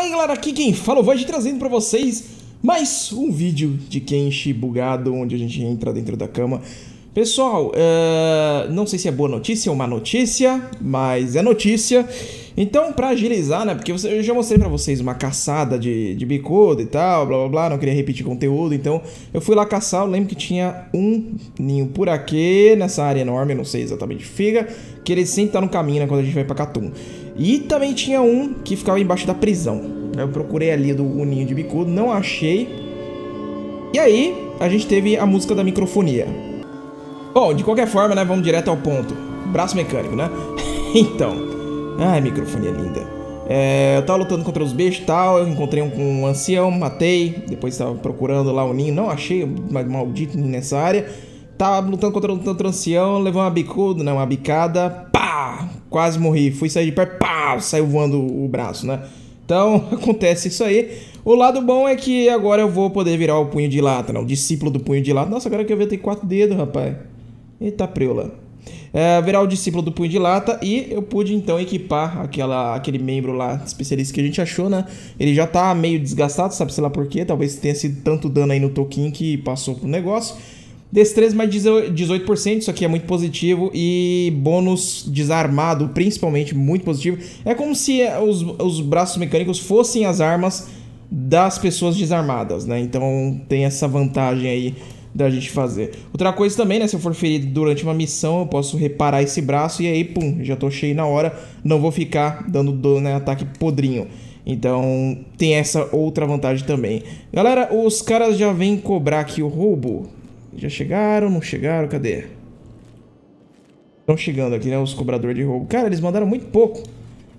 Fala aí galera, aqui quem fala hoje é trazendo para vocês mais um vídeo de Kenshi bugado, onde a gente entra dentro da cama. Pessoal, uh, não sei se é boa notícia ou má notícia, mas é notícia. Então, pra agilizar, né, porque eu já mostrei para vocês uma caçada de, de bicudo e tal, blá blá blá, não queria repetir conteúdo, então eu fui lá caçar, eu lembro que tinha um ninho por aqui, nessa área enorme, eu não sei exatamente, fica, que ele sempre tá no caminho, né, quando a gente vai pra Catum. E também tinha um que ficava embaixo da prisão. Eu procurei ali do o ninho de bicudo, não achei. E aí, a gente teve a música da microfonia. Bom, de qualquer forma, né, vamos direto ao ponto. Braço mecânico, né? então. Ai, microfonia linda. É, eu tava lutando contra os bichos e tal, eu encontrei um, um ancião, matei. Depois tava procurando lá o ninho, não achei, maldito nessa área. Tava lutando contra, contra um ancião, levou uma bicuda, né, uma bicada. Pá! quase morri, fui sair de perto, pá, saiu voando o braço, né? Então acontece isso aí. O lado bom é que agora eu vou poder virar o punho de lata, não, o discípulo do punho de lata. Nossa, agora que eu vi, tem quatro dedos, rapaz. Eita preula. É, virar o discípulo do punho de lata e eu pude então equipar aquela, aquele membro lá, especialista que a gente achou, né? Ele já tá meio desgastado, sabe-se lá por quê? Talvez tenha sido tanto dano aí no Toquinho que passou pro negócio. Destreza mais 18%, isso aqui é muito positivo. E bônus desarmado, principalmente, muito positivo. É como se eh, os, os braços mecânicos fossem as armas das pessoas desarmadas, né? Então tem essa vantagem aí da gente fazer. Outra coisa também, né? Se eu for ferido durante uma missão, eu posso reparar esse braço e aí, pum, já tô cheio na hora. Não vou ficar dando dano, né? Ataque podrinho. Então tem essa outra vantagem também. Galera, os caras já vêm cobrar aqui o roubo. Já chegaram, não chegaram? Cadê? Estão chegando aqui, né? Os cobradores de roubo. Cara, eles mandaram muito pouco.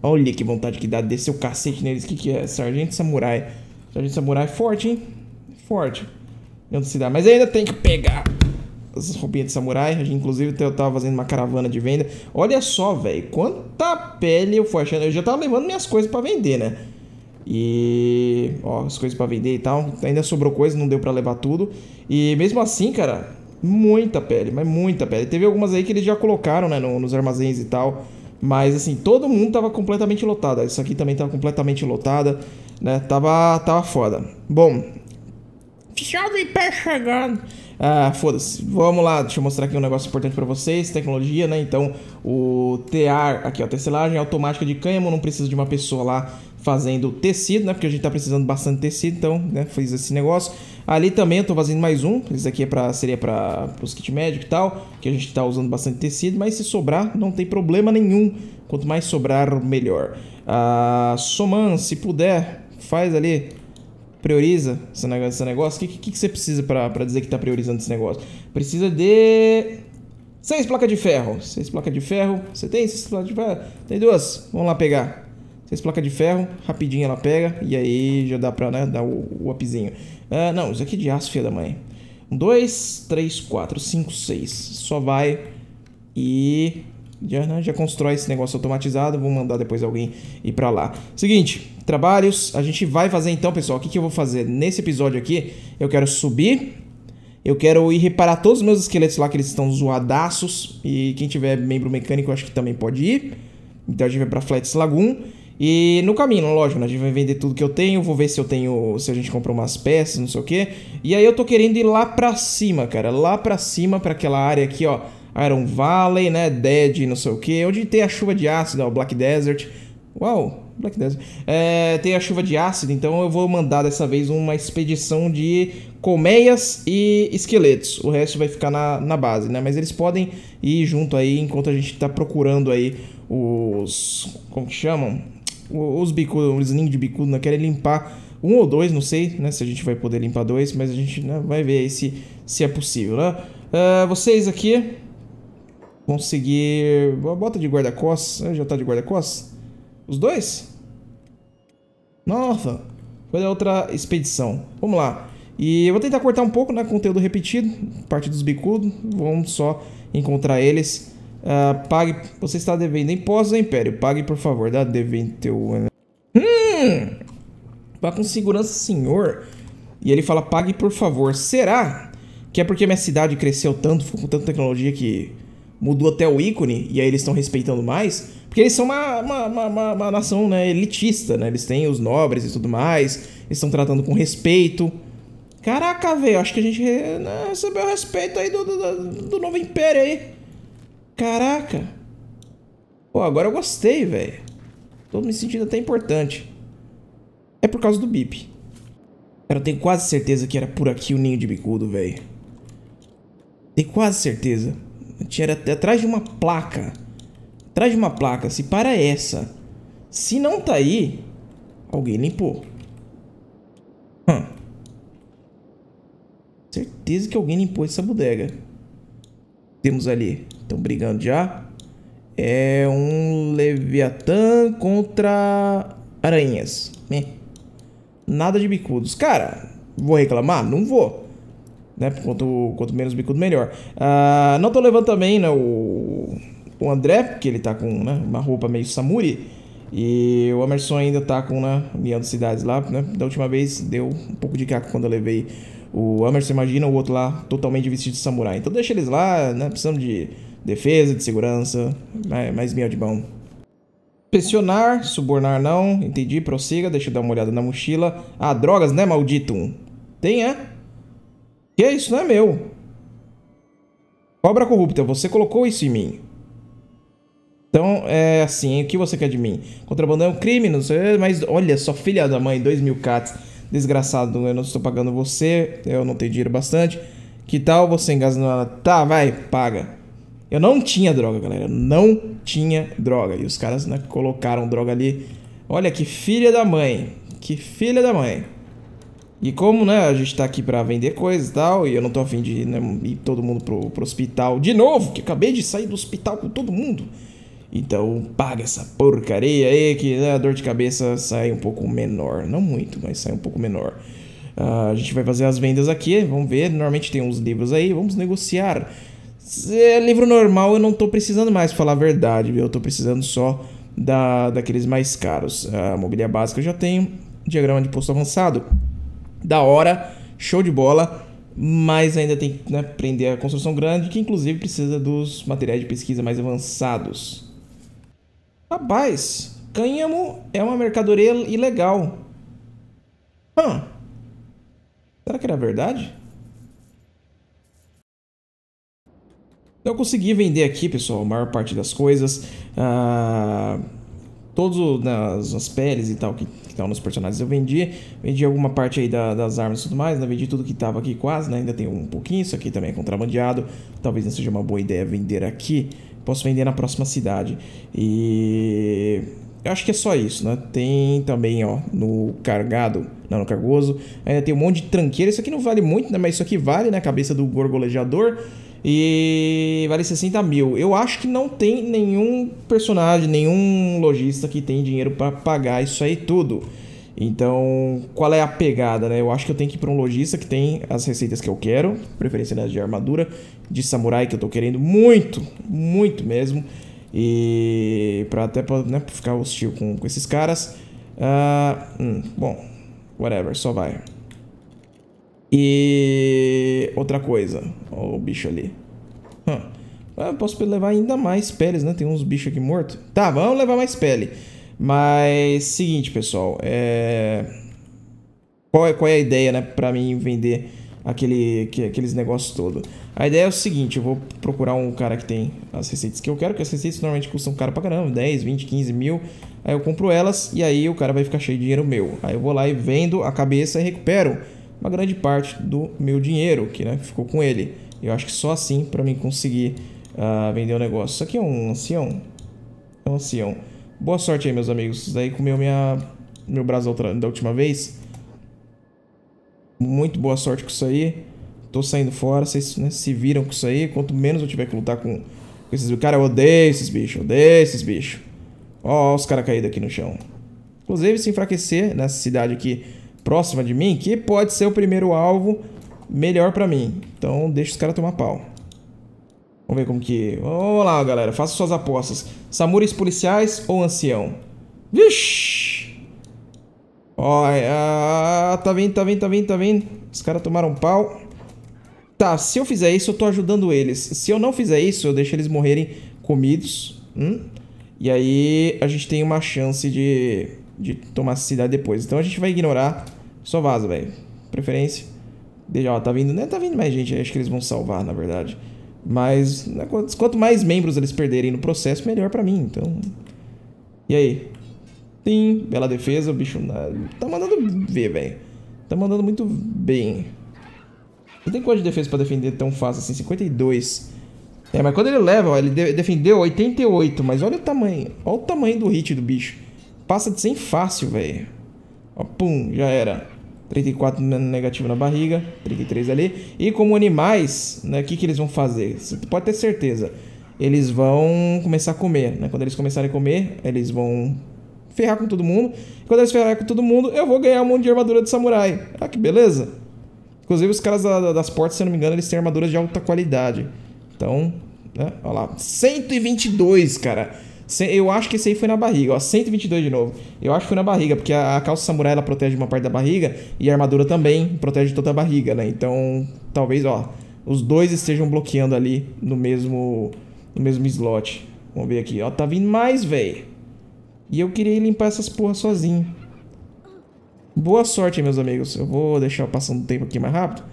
Olha que vontade que dá de descer o cacete neles. O que, que é? Sargento Samurai. Sargento Samurai forte, hein? Forte. Não se dá. Mas ainda tem que pegar essas roupinhas de samurai. Inclusive, eu tava fazendo uma caravana de venda. Olha só, velho. Quanta pele eu fui achando. Eu já tava levando minhas coisas para vender, né? E, ó, as coisas para vender e tal. Ainda sobrou coisa, não deu para levar tudo. E mesmo assim, cara, muita pele, mas muita pele. Teve algumas aí que eles já colocaram, né, no, nos armazéns e tal. Mas assim, todo mundo tava completamente lotado. Isso aqui também tava completamente lotada, né? Tava, tava foda. Bom, fechado e pé chegando. Ah, foda-se. Vamos lá, deixa eu mostrar aqui um negócio importante para vocês, tecnologia, né? Então, o tr aqui ó, tecelagem automática de cânhamo, não precisa de uma pessoa lá fazendo tecido, né? Porque a gente tá precisando bastante tecido, então, né? Fiz esse negócio. Ali também eu tô fazendo mais um. Esse aqui é pra, seria para os kit médico e tal, que a gente tá usando bastante tecido, mas se sobrar, não tem problema nenhum. Quanto mais sobrar, melhor. Ah, Soman, se puder, faz ali prioriza esse negócio. Esse negócio. O que, que, que, você precisa para dizer que tá priorizando esse negócio? Precisa de. Seis placas de ferro. Seis placas de ferro. Você tem seis placas de ferro? Tem duas. Vamos lá pegar. Seis placas de ferro, rapidinho ela pega e aí já dá pra né, dar o, o upzinho. Ah, não, isso aqui é de aço, filha da mãe. Um, dois, três, quatro, cinco, seis. Só vai e já, né, já constrói esse negócio automatizado. Vou mandar depois alguém ir para lá. Seguinte, trabalhos. A gente vai fazer então, pessoal. O que, que eu vou fazer? Nesse episódio aqui, eu quero subir. Eu quero ir reparar todos os meus esqueletos lá que eles estão zoadaços. E quem tiver membro mecânico, eu acho que também pode ir. Então a gente vai pra Flats Lagoon. E no caminho, lógico, né? a gente vai vender tudo que eu tenho, vou ver se eu tenho, se a gente comprou umas peças, não sei o quê. E aí eu tô querendo ir lá pra cima, cara, lá pra cima, pra aquela área aqui, ó, Iron Valley, né, Dead, não sei o quê, onde tem a chuva de ácido, ó, Black Desert. Uau, Black Desert. É, tem a chuva de ácido, então eu vou mandar dessa vez uma expedição de colmeias e esqueletos. O resto vai ficar na, na base, né? Mas eles podem ir junto aí enquanto a gente tá procurando aí os... como que chamam? os bicudos, um ninhos de bicudo, não né, querem limpar um ou dois, não sei, né? Se a gente vai poder limpar dois, mas a gente né, vai ver aí se, se é possível, né? Uh, vocês aqui conseguir... Bota de guarda-costas, né, já tá de guarda-costas? Os dois? Nossa, foi da outra expedição. Vamos lá. E eu vou tentar cortar um pouco, né? Conteúdo repetido, parte dos bicudos. Vamos só encontrar eles Uh, pague. Você está devendo impostos ao Império. Pague, por favor. Dá d né? Hum! Vá com segurança, senhor. E ele fala: pague, por favor. Será que é porque minha cidade cresceu tanto, ficou com tanta tecnologia que mudou até o ícone? E aí eles estão respeitando mais? Porque eles são uma, uma, uma, uma, uma nação né, elitista, né? Eles têm os nobres e tudo mais. Eles estão tratando com respeito. Caraca, velho. Acho que a gente né, recebeu respeito aí do, do, do novo Império aí. Caraca! Pô, agora eu gostei, velho. Tô me sentindo até importante. É por causa do bip. Cara, eu tenho quase certeza que era por aqui o ninho de bicudo, velho. Tenho quase certeza. Era atrás de uma placa. Atrás de uma placa. Se para essa. Se não tá aí, alguém limpou. Hum. Certeza que alguém limpou essa bodega temos ali? Estão brigando já. É um Leviatã contra aranhas. Nada de bicudos. Cara, vou reclamar? Não vou. Né? Quanto, quanto menos bicudo, melhor. Ah, não tô levando também né, o, o André, porque ele tá com né, uma roupa meio samuri. E o Emerson ainda tá com né, União de Cidades lá. Né? Da última vez deu um pouco de caco quando eu levei o Emerson imagina o outro lá totalmente vestido de samurai. Então deixa eles lá, né? Precisando de defesa, de segurança, mais miel de bom. Pressionar, subornar não, entendi, prossiga, deixa eu dar uma olhada na mochila. Ah, drogas, né, maldito? Tem, é? Que é isso, não é meu. Cobra corrupta, você colocou isso em mim. Então, é assim, o que você quer de mim? Contrabando é um crime, não sei, mas olha só, filha da mãe, dois mil cats desgraçado, eu não estou pagando você, eu não tenho dinheiro bastante. Que tal você engasgando Tá, vai, paga. Eu não tinha droga, galera. Não tinha droga. E os caras né, colocaram droga ali. Olha que filha da mãe. Que filha da mãe. E como, né, a gente tá aqui pra vender coisas e tal, e eu não tô afim de né, ir todo mundo pro, pro hospital de novo, que acabei de sair do hospital com todo mundo. Então paga essa porcaria aí que né, a dor de cabeça sai um pouco menor. Não muito, mas sai um pouco menor. Uh, a gente vai fazer as vendas aqui, vamos ver. Normalmente tem uns livros aí, vamos negociar. É, livro normal eu não tô precisando mais, para falar a verdade, viu? Eu tô precisando só da, daqueles mais caros. A mobília básica eu já tenho. Diagrama de posto avançado. Da hora, show de bola. Mas ainda tem que né, aprender a construção grande, que inclusive precisa dos materiais de pesquisa mais avançados. Rapaz, cânhamo é uma mercadoria ilegal. Hã? Será que era verdade? Eu consegui vender aqui, pessoal, a maior parte das coisas. Ah, todas né, as, peles e tal que estão nos personagens eu vendi. Vendi alguma parte aí da, das armas e tudo mais, né? Vendi tudo que estava aqui quase, né? Ainda tem um pouquinho, isso aqui também é contrabandeado. Talvez não seja uma boa ideia vender aqui posso vender na próxima cidade. E eu acho que é só isso, né? Tem também, ó, no cargado, não, no cargoso, ainda tem um monte de tranqueira. Isso aqui não vale muito, né? Mas isso aqui vale na né? cabeça do gorgolejador. E vale 60 mil. Eu acho que não tem nenhum personagem, nenhum lojista que tem dinheiro para pagar isso aí tudo. Então, qual é a pegada, né? Eu acho que eu tenho que ir para um lojista que tem as receitas que eu quero, preferência nas de armadura, de samurai que eu tô querendo muito, muito mesmo. E para até pra, né, pra ficar hostil com, com esses caras. Uh, hum, bom, whatever, só vai. E outra coisa, ó, o bicho ali. Hum. posso levar ainda mais peles, né? Tem uns bichos aqui mortos. Tá, vamos levar mais pele. Mas, seguinte, pessoal, é... Qual, é, qual é a ideia, né, pra mim vender aquele, que, aqueles negócios todo? A ideia é o seguinte, eu vou procurar um cara que tem as receitas que eu quero, que as receitas normalmente custam caro pra caramba, 10, 20, 15 mil, aí eu compro elas e aí o cara vai ficar cheio de dinheiro meu. Aí eu vou lá e vendo a cabeça e recupero uma grande parte do meu dinheiro que né, ficou com ele. Eu acho que só assim para mim conseguir uh, vender o negócio. Isso aqui é um ancião? É um ancião. Boa sorte aí, meus amigos. Isso daí comeu minha, meu braço outra, da última vez. Muito boa sorte com isso aí. Tô saindo fora, vocês né, se viram com isso aí. Quanto menos eu tiver que lutar com, com esses bichos. Cara, eu odeio esses bichos, odeio esses bichos. Ó, ó os caras caídos aqui no chão. Inclusive, se enfraquecer nessa cidade aqui próxima de mim, que pode ser o primeiro alvo melhor pra mim. Então, deixa os caras tomar pau. Vamos ver como que. Vamos lá, galera. Faça suas apostas. Samurais policiais ou ancião? Vixe! Ó, ah, tá vindo, tá vindo, tá vindo, tá vindo. Os caras tomaram um pau. Tá, se eu fizer isso, eu tô ajudando eles. Se eu não fizer isso, eu deixo eles morrerem comidos. Hum? E aí a gente tem uma chance de, de tomar cidade depois. Então a gente vai ignorar. Só vaza, velho. Preferência. Deixa, ó, tá vindo, né? Tá vindo mais gente. Acho que eles vão salvar, na verdade. Mas né, quanto mais membros eles perderem no processo, melhor para mim. Então. E aí? Sim, bela defesa, o bicho ah, tá mandando ver, velho. Tá mandando muito bem. Não tem coisa de defesa para defender tão fácil assim, 52. É, mas quando ele leva, ó, ele defendeu 88, mas olha o tamanho. Olha o tamanho do hit do bicho. Passa de 100 fácil, velho. Ó, pum, já era. 34 negativo na barriga, 33 ali. E como animais, né, o que, que eles vão fazer? Você pode ter certeza. Eles vão começar a comer, né? Quando eles começarem a comer, eles vão ferrar com todo mundo. Quando eles ferrarem com todo mundo, eu vou ganhar um monte de armadura de samurai. Ah, que beleza! Inclusive, os caras das portas, se eu não me engano, eles têm armaduras de alta qualidade. Então, né? Olha lá. 122, cara. Eu acho que esse aí foi na barriga, ó. 122 de novo. Eu acho que foi na barriga, porque a, calça samurai ela protege uma parte da barriga e a armadura também protege toda a barriga, né? Então, talvez, ó, os dois estejam bloqueando ali no mesmo no mesmo slot. Vamos ver aqui, ó, tá vindo mais, velho. E eu queria limpar essas porra sozinho. Boa sorte, meus amigos. Eu vou deixar passando o tempo aqui mais rápido.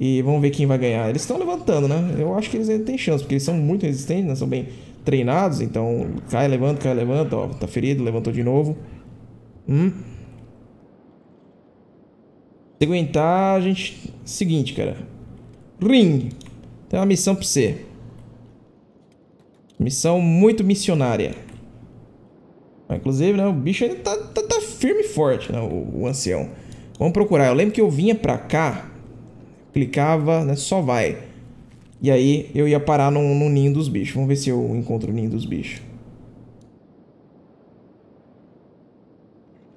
E vamos ver quem vai ganhar. Eles estão levantando, né? Eu acho que eles ainda têm chance, porque eles são muito resistentes, né? São bem treinados, então cai, levanta, cai, levanta, ó, tá ferido, levantou de novo. Hum? Se aguentar, a gente. Seguinte, cara. Ring! Tem uma missão pra você. Missão muito missionária. Ah, inclusive, né, o bicho ainda tá, tá, tá firme e forte, né, o, o ancião. Vamos procurar. Eu lembro que eu vinha pra cá, clicava, né, só vai. E aí eu ia parar no, no ninho dos bichos. Vamos ver se eu encontro o ninho dos bichos.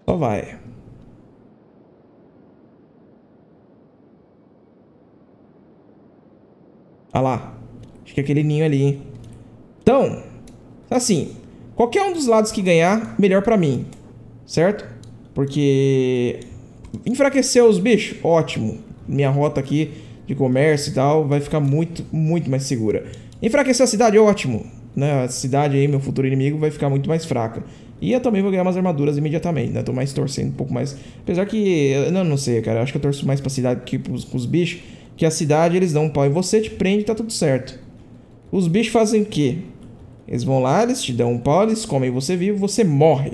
Só vai. Ah lá. Acho que é aquele ninho ali, hein? Então, assim, qualquer um dos lados que ganhar, melhor pra mim. Certo? Porque enfraqueceu os bichos, ótimo. Minha rota aqui de comércio e tal, vai ficar muito, muito mais segura. Enfraquecer a cidade, ótimo. Né? A cidade aí, meu futuro inimigo, vai ficar muito mais fraca. E eu também vou ganhar umas armaduras imediatamente, né? Tô mais torcendo um pouco mais. Apesar que. Não, não sei, cara. Acho que eu torço mais pra cidade que pros, pros bichos. Que a cidade eles dão um pau em você, te prende e tá tudo certo. Os bichos fazem o quê? Eles vão lá, eles te dão um pau, eles comem você vivo, você morre.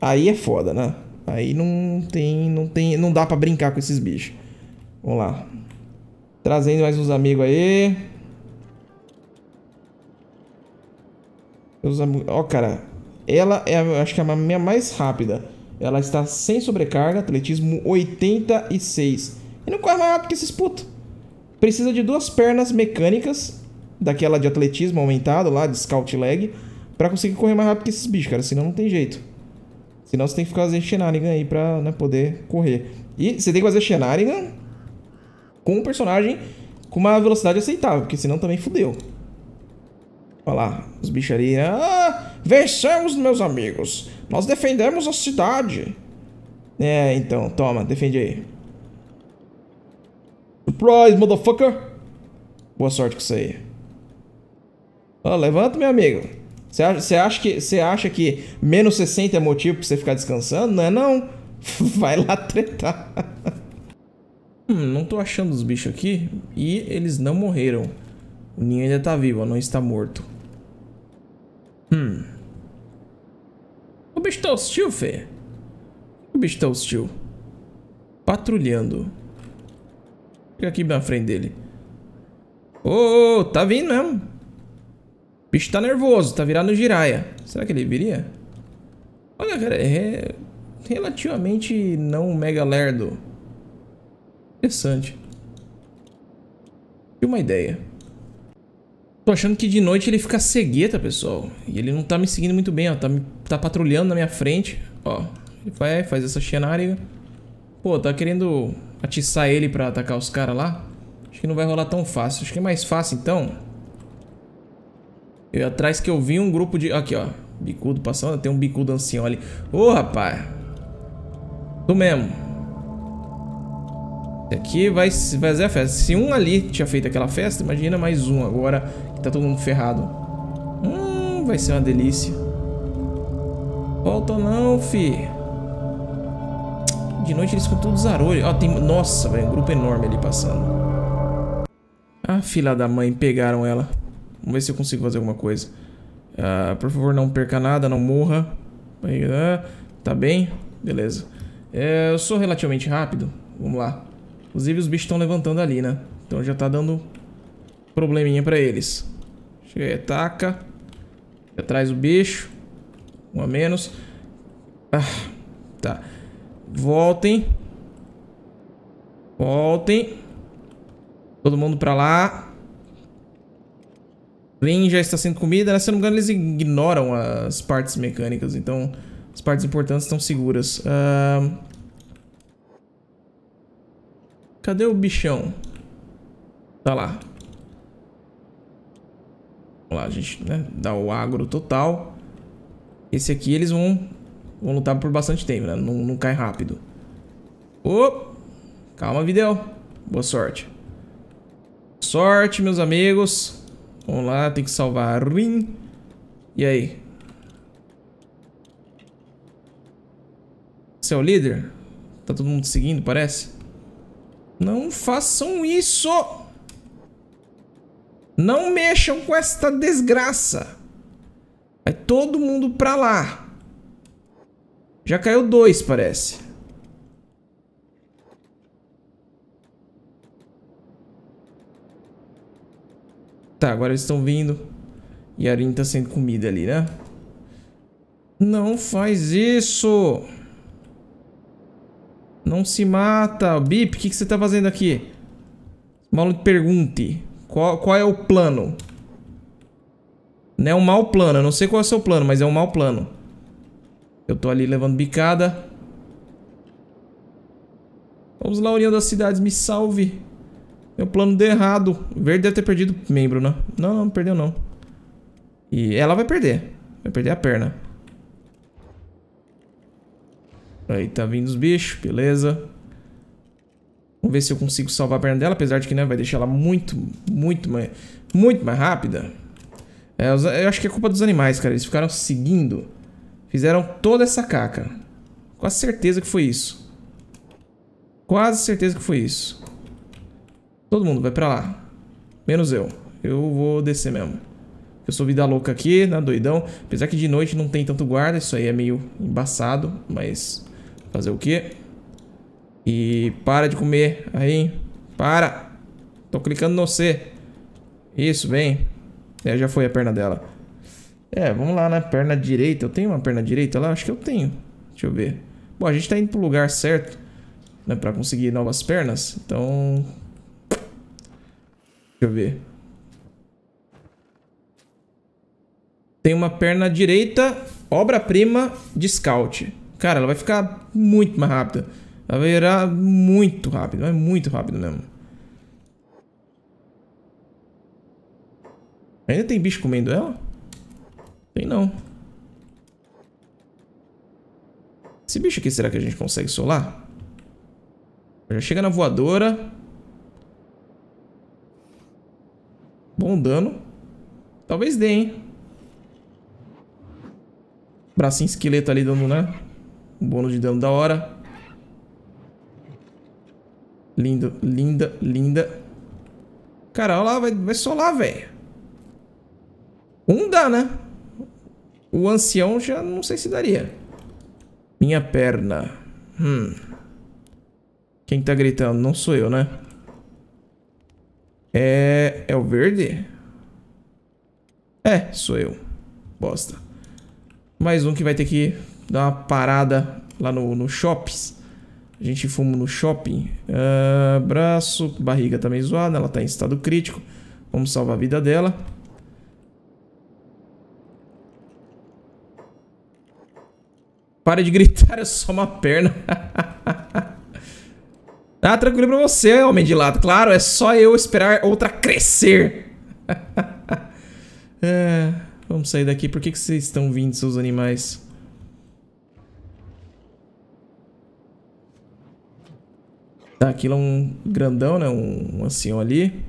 Aí é foda, né? Aí não tem. Não tem. Não dá para brincar com esses bichos. Vamos lá. Trazendo mais uns amigos aí. Os am- Ó, cara. Ela é, acho que é a minha mais rápida. Ela está sem sobrecarga, atletismo 86. E não corre mais rápido que esses putos. Precisa de duas pernas mecânicas, daquela de atletismo aumentado lá, de scout leg, para conseguir correr mais rápido que esses bichos, cara. Senão não tem jeito. Senão você tem que fazer Shenanigan aí pra né, poder correr. E você tem que fazer Shenanigan com um personagem com uma velocidade aceitável, porque senão também fudeu. Olha lá, os bichos ali. Né? Ah, vencemos, meus amigos. Nós defendemos a cidade. É, então, toma, defende aí. Surprise, motherfucker. Boa sorte com isso aí. levanta, meu amigo. Você acha, acha, que, você acha que menos 60 é motivo pra você ficar descansando? Não é não? Vai lá tretar. Hum, não tô achando os bichos aqui. E eles não morreram. O ninho ainda tá vivo, não está morto. Hum. O bicho tá hostil, Fê. O bicho tá hostil. Patrulhando. Fica aqui na frente dele. Ô, oh, tá vindo mesmo. O bicho tá nervoso, tá virado no giraia. Será que ele viria? Olha, cara, é relativamente não mega lerdo. Interessante. E uma ideia. Tô achando que de noite ele fica cegueta, pessoal. E ele não tá me seguindo muito bem, ó. Tá, me, tá patrulhando na minha frente. Ó, ele vai, faz essa xenária. Pô, tá querendo atiçar ele pra atacar os caras lá? Acho que não vai rolar tão fácil. Acho que é mais fácil, então. Eu atrás que eu vi um grupo de... Aqui, ó. Bicudo passando. Tem um bicudo ancião ali. Ô, oh, rapaz. Tu mesmo aqui é vai fazer a festa. Se um ali tinha feito aquela festa, imagina mais um agora que tá todo mundo ferrado. Hum, vai ser uma delícia. Volta não, fi. De noite eles com todos os Ó, tem... Nossa, velho, um grupo enorme ali passando. Ah, filha da mãe, pegaram ela. Vamos ver se eu consigo fazer alguma coisa. Ah, por favor, não perca nada, não morra. Ah, tá bem? Beleza. É, eu sou relativamente rápido. Vamos lá. Inclusive os bichos estão levantando ali, né? Então já tá dando probleminha pra eles. Chega aí, ataca. Atrás o bicho. Um a menos. Ah, tá. Voltem. Voltem. Todo mundo pra lá. Lin já está sendo comida. Né? Se eu não me engano, eles ignoram as partes mecânicas. Então, as partes importantes estão seguras. Ahn... Uh... Cadê o bichão? Tá lá. Vamos lá, gente, né? Dá o agro total. Esse aqui eles vão, vão lutar por bastante tempo, né? Não, não cai rápido. Opa! Oh! Calma, Videl. Boa sorte. Sorte, meus amigos. Vamos lá, tem que salvar a Rin. E aí? Você é o líder? Tá todo mundo seguindo, parece? Não façam isso! Não mexam com esta desgraça! Vai todo mundo pra lá. Já caiu dois, parece. Tá, agora eles estão vindo. E a Arin tá sendo comida ali, né? Não faz isso! Não se mata. Bip, o que, que você tá fazendo aqui? Maluco pergunte. Qual, qual é o plano? Não é um mau plano. Eu não sei qual é o seu plano, mas é um mau plano. Eu tô ali levando bicada. Vamos lá, União das Cidades, me salve. Meu plano deu errado. O verde deve ter perdido membro, né? Não, não, não perdeu não. E ela vai perder. Vai perder a perna. Aí tá vindo os bichos, beleza. Vamos ver se eu consigo salvar a perna dela, apesar de que né, vai deixar ela muito, muito mais, muito mais rápida. É, eu acho que é culpa dos animais, cara. Eles ficaram seguindo. Fizeram toda essa caca. Quase certeza que foi isso. Quase certeza que foi isso. Todo mundo vai pra lá. Menos eu. Eu vou descer mesmo. Eu sou vida louca aqui, né? Doidão. Apesar que de noite não tem tanto guarda. Isso aí é meio embaçado, mas... Fazer o quê? E para de comer. Aí. Para. Tô clicando no C. Isso, vem. É, já foi a perna dela. É, vamos lá, né? Perna direita. Eu tenho uma perna direita lá? Acho que eu tenho. Deixa eu ver. Bom, a gente tá indo pro lugar certo, né? Pra conseguir novas pernas. Então... Deixa eu ver. Tem uma perna direita, obra-prima de scout. Cara, ela vai ficar muito mais rápida. Ela vai virar muito rápido, vai muito rápido mesmo. Ainda tem bicho comendo ela? Tem não. Esse bicho aqui, será que a gente consegue solar? Já chega na voadora. Bom dano. Talvez dê, hein? Bracinho esqueleto ali dando, né? Um bônus de dano da hora. Lindo, linda, linda. Cara, olha lá, vai, vai solar, velho. Um dá, né? O ancião já não sei se daria. Minha perna. Hum. Quem tá gritando? Não sou eu, né? É... É o verde? É, sou eu. Bosta. Mais um que vai ter que dar uma parada lá no, no shops. A gente fuma no shopping. Uh, braço, barriga tá meio zoada, ela tá em estado crítico. Vamos salvar a vida dela. Para de gritar, é só uma perna. ah, tranquilo pra você, homem de lado. Claro, é só eu esperar outra crescer. é, vamos sair daqui. Por que, que vocês estão vindo, seus animais? Tá, aquilo é um grandão, né? Um ancião ali.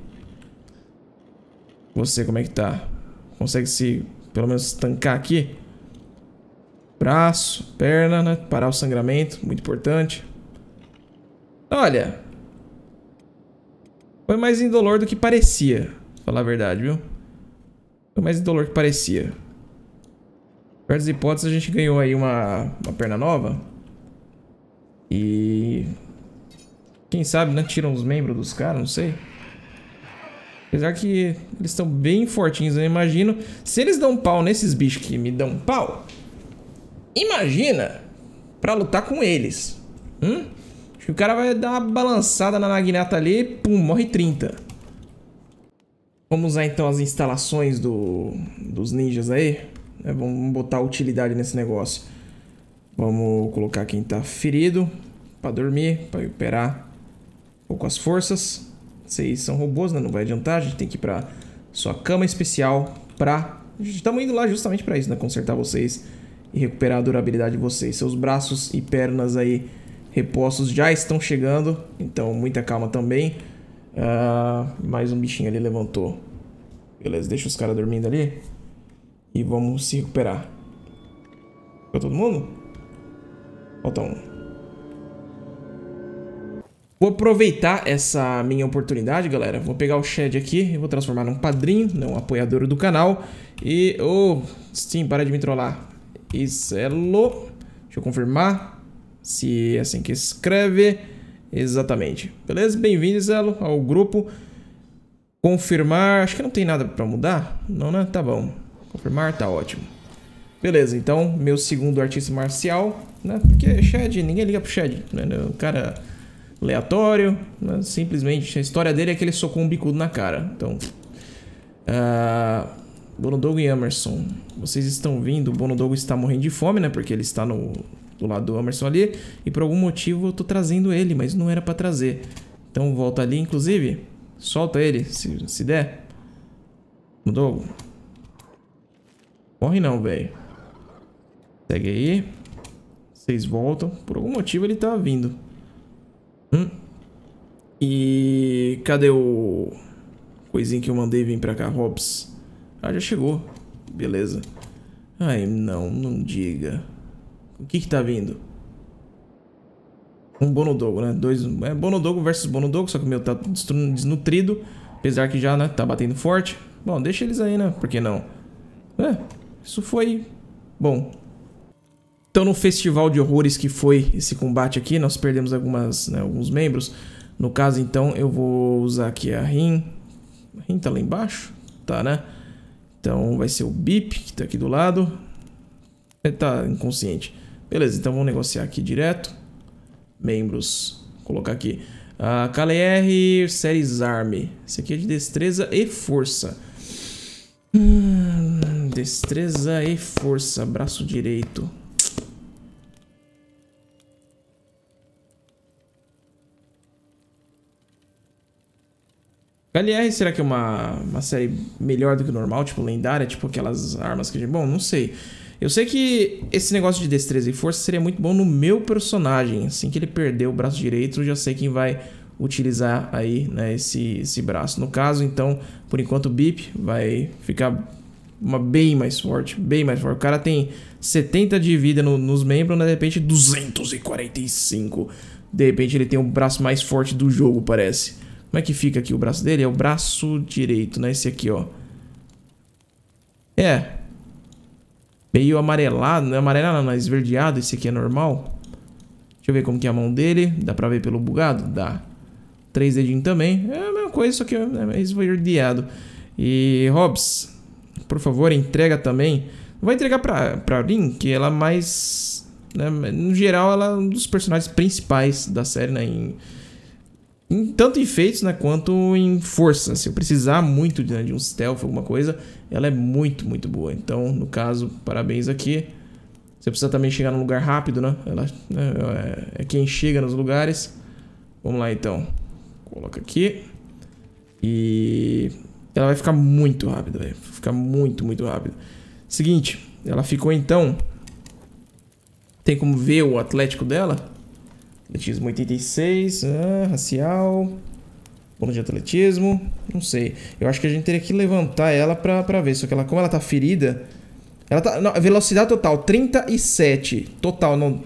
Você, como é que tá? Consegue se, pelo menos, tancar aqui? Braço, perna, né? Parar o sangramento, muito importante. Olha. Foi mais indolor do que parecia, falar a verdade, viu? Foi mais indolor do que parecia. Perto das hipóteses, a gente ganhou aí uma, uma perna nova. E quem sabe, né? Tiram os membros dos caras, não sei. Apesar que eles estão bem fortinhos, eu imagino. Se eles dão pau nesses bichos que me dão pau, imagina pra lutar com eles. Hum? Acho que o cara vai dar uma balançada na Naginata ali, pum, morre 30. Vamos usar então as instalações do, dos ninjas aí. É, vamos botar utilidade nesse negócio. Vamos colocar quem tá ferido pra dormir, pra recuperar ou com as forças. Vocês são robôs, né? Não vai adiantar, a gente tem que ir pra sua cama especial pra... Estamos indo lá justamente pra isso, né? Consertar vocês e recuperar a durabilidade de vocês. Seus braços e pernas aí repostos já estão chegando, então muita calma também. Uh, mais um bichinho ali levantou. Beleza, deixa os caras dormindo ali. E vamos se recuperar. Ficou todo mundo? Falta um. Vou aproveitar essa minha oportunidade, galera. Vou pegar o Shed aqui e vou transformar num padrinho, num apoiador do canal. E... Oh, sim, para de me trollar. Iselo. Deixa eu confirmar se é assim que escreve. Exatamente. Beleza? Bem-vindo, Iselo, ao grupo. Confirmar. Acho que não tem nada para mudar. Não, né? Tá bom. Confirmar, tá ótimo. Beleza, então, meu segundo artista marcial, né? Porque Shed, ninguém liga pro Shed, né? O cara aleatório. Né? Simplesmente a história dele é que ele socou um bicudo na cara. Então. Uh, ah, Bonodogo e Emerson. Vocês estão vindo. O Bonodogo está morrendo de fome, né? Porque ele está no, do lado do Emerson ali. E por algum motivo eu tô trazendo ele, mas não era para trazer. Então volta ali, inclusive. Solta ele, se, se der. Bonodogo. Morre não, velho. Segue aí. Vocês voltam. Por algum motivo ele tá vindo. Hum? E cadê o coisinho que eu mandei vir pra cá, Hobbs? Ah, já chegou. Beleza. Ai, não, não diga. O que que tá vindo? Um Bonodogo, né? Dois, é Bonodogo versus Bonodogo, só que o meu tá desnutrido. Apesar que já, né, tá batendo forte. Bom, deixa eles aí, né? Por que não? É, isso foi bom. Então, no festival de horrores que foi esse combate aqui, nós perdemos algumas, né, alguns membros. No caso, então, eu vou usar aqui a Rin. A Rin tá lá embaixo? Tá, né? Então, vai ser o Bip, que tá aqui do lado. Ele tá inconsciente. Beleza, então vamos negociar aqui direto. Membros. Vou colocar aqui. a ah, KLR Series Army. Esse aqui é de destreza e força. Hum, destreza e força. Braço direito. HLR, será que é uma, uma série melhor do que o normal? Tipo, lendária? Tipo, aquelas armas que... Bom, não sei. Eu sei que esse negócio de destreza e força seria muito bom no meu personagem. Assim que ele perder o braço direito, eu já sei quem vai utilizar aí né, esse, esse braço. No caso, então, por enquanto o Bip vai ficar uma bem mais forte, bem mais forte. O cara tem 70 de vida no, nos membros, né, de repente 245. De repente ele tem o braço mais forte do jogo, parece. Como é que fica aqui o braço dele? É o braço direito, né? Esse aqui, ó. É. Meio amarelado, não é amarelado, não, é esverdeado. Esse aqui é normal. Deixa eu ver como que é a mão dele. Dá pra ver pelo bugado? Dá. Três dedinhos também. É a mesma coisa, só que é, é esverdeado. E, Hobbs, por favor, entrega também. vai entregar pra, pra Lin, que ela é mais... Né? No geral, ela é um dos personagens principais da série, né? Em, em, tanto em feitos né, quanto em força. Se eu precisar muito né, de um stealth, alguma coisa, ela é muito, muito boa. Então, no caso, parabéns aqui. Você precisa também chegar num lugar rápido, né? Ela né, é, é quem chega nos lugares. Vamos lá, então. Coloca aqui. E ela vai ficar muito rápida, velho. Vai ficar muito, muito rápida. Seguinte, ela ficou então. Tem como ver o Atlético dela? Atletismo 86, ah, racial, bolo de atletismo, não sei. Eu acho que a gente teria que levantar ela pra, pra ver, só que ela, como ela tá ferida... Ela tá... Não, velocidade total, 37. Total, não...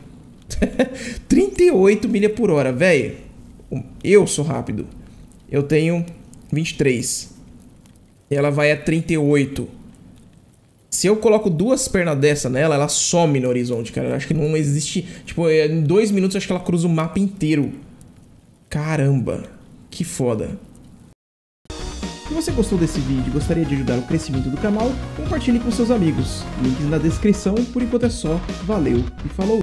38 milha por hora, velho. Eu sou rápido. Eu tenho 23. Ela vai a 38 se eu coloco duas pernas dessa nela, ela some no horizonte, cara. Eu acho que não existe. Tipo, é, em dois minutos eu acho que ela cruza o mapa inteiro. Caramba, que foda. Se você gostou desse vídeo e gostaria de ajudar o crescimento do canal, compartilhe com seus amigos. Links na descrição, por enquanto é só. Valeu e falou!